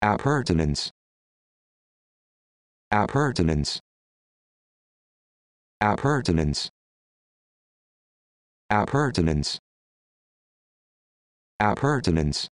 Appurtenance. Appurtenance. Appurtenance. Appurtenance. Appurtenance.